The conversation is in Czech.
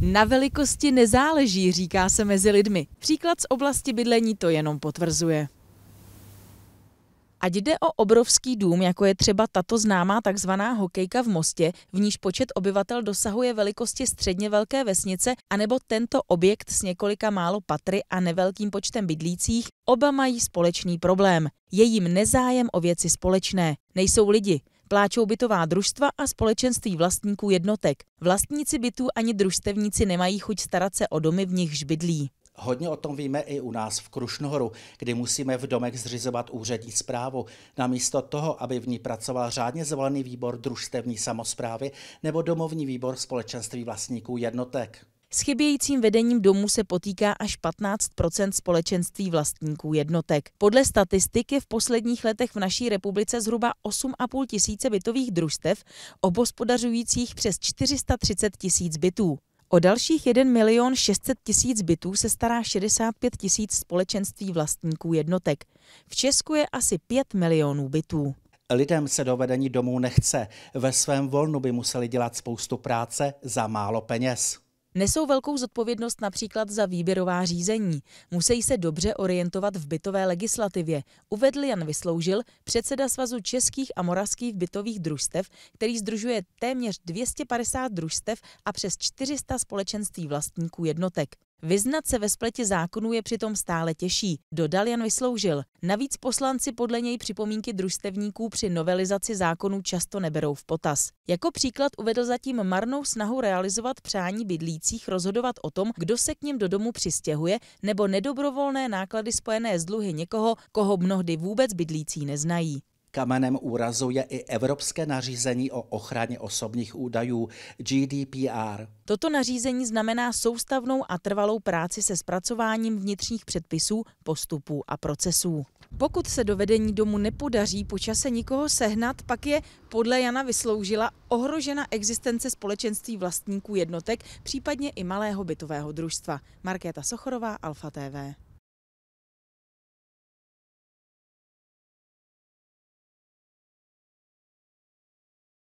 Na velikosti nezáleží, říká se mezi lidmi. Příklad z oblasti bydlení to jenom potvrzuje. Ať jde o obrovský dům, jako je třeba tato známá takzvaná hokejka v Mostě, v níž počet obyvatel dosahuje velikosti středně velké vesnice, anebo tento objekt s několika málo patry a nevelkým počtem bydlících, oba mají společný problém. Je jim nezájem o věci společné. Nejsou lidi. Pláčou bytová družstva a společenství vlastníků jednotek. Vlastníci bytů ani družstevníci nemají chuť starat se o domy, v nichž bydlí. Hodně o tom víme i u nás v Krušnohoru, kdy musíme v domech zřizovat úřední zprávu. Namísto toho, aby v ní pracoval řádně zvolený výbor družstevní samozprávy nebo domovní výbor společenství vlastníků jednotek. S chybějícím vedením domů se potýká až 15 společenství vlastníků jednotek. Podle statistiky v posledních letech v naší republice zhruba 8,5 tisíce bytových družstev, obospodařujících přes 430 tisíc bytů. O dalších 1 milion 600 tisíc bytů se stará 65 tisíc společenství vlastníků jednotek. V Česku je asi 5 milionů bytů. Lidem se do vedení domů nechce. Ve svém volnu by museli dělat spoustu práce za málo peněz. Nesou velkou zodpovědnost například za výběrová řízení. Musí se dobře orientovat v bytové legislativě, uvedl Jan Vysloužil, předseda Svazu českých a moravských bytových družstev, který združuje téměř 250 družstev a přes 400 společenství vlastníků jednotek. Vyznat se ve spleti zákonů je přitom stále těžší, dodal Jan Vysloužil. Navíc poslanci podle něj připomínky družstevníků při novelizaci zákonů často neberou v potaz. Jako příklad uvedl zatím marnou snahu realizovat přání bydlících rozhodovat o tom, kdo se k ním do domu přistěhuje, nebo nedobrovolné náklady spojené s dluhy někoho, koho mnohdy vůbec bydlící neznají. Kamenem úrazu je i Evropské nařízení o ochraně osobních údajů GDPR. Toto nařízení znamená soustavnou a trvalou práci se zpracováním vnitřních předpisů, postupů a procesů. Pokud se do vedení domu nepodaří počase nikoho sehnat, pak je podle Jana Vysloužila ohrožena existence společenství vlastníků jednotek, případně i malého bytového družstva. Markéta Sochorová, Alfa TV.